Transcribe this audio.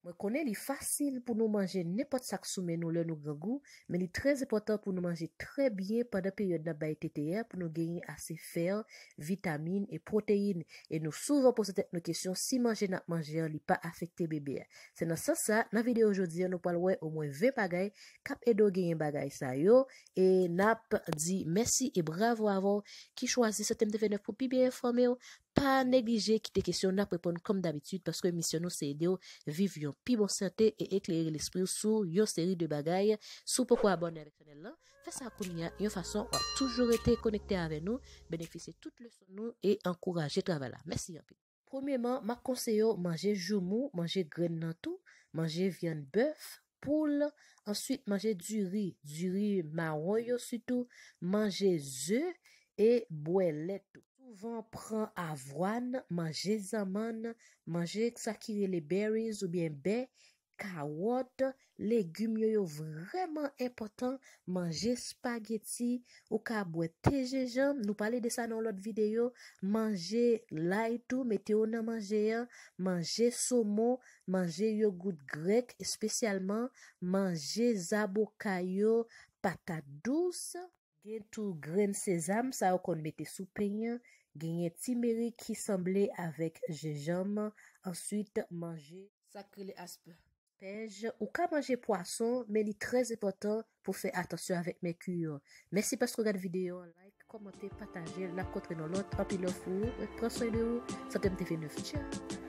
Mwen konen li fasil pou nou manje nepot sak soumen nou lè nou gregou, men li trez epotan pou nou manje tre bie pwada peryod nan baye TTR pou nou genye ase fer, vitamine e proteine. E nou souvan pou se tek nou kesyon si manje nan manje li pa afekte bebe ya. Se nan sa sa, nan videyo jodi an nou palwe ou mwen 20 bagay, kap edo genye bagay sa yo. E nap di mersi e bravo avon ki chwazi se tem devenev pou pi beye informe yo. Pa neglije ki te kesyon la pepon kom dabitud paske misyon nou se yede yo viv yon pi bon sante e ekleyre l'espril sou yon seri de bagay sou pokwa abonnen rekenel lan. Fese akoun ya yon fason wap toujou rete konekte ave nou, benefise tout le son nou e ankoraje travala. Mersi yon pi. Promièman, ma konseyo manje joumou, manje gren nan tou, manje vyan bèf, poule, answit manje du ri, du ri marwoy yo sitou, manje zè e bwè letou. Pren avwane, manje zamane, manje sakiri le berries ou bien be, kawot, legume yo yo vreman important, manje spageti, ou ka bweteje jan, nou pale de sa nan lot videyo, manje lai tou, mette yo nan manje yan, manje somo, manje yogout grek, espesyalman, manje zabokayo, pata douce, gen tou gren sezam, sa ou kon mette sou penyan, genye ti meri ki sanble avèk jejam, answite manje sakre li aspe. Pej, ou ka manje poason, men li trez epotan pou fè atasyon avèk me kuyo. Mèsi pas kou gade videyo, like, komante, patanje, lakotre nou lot, apilof ou, presoy nou, satem TV 9. Tcha!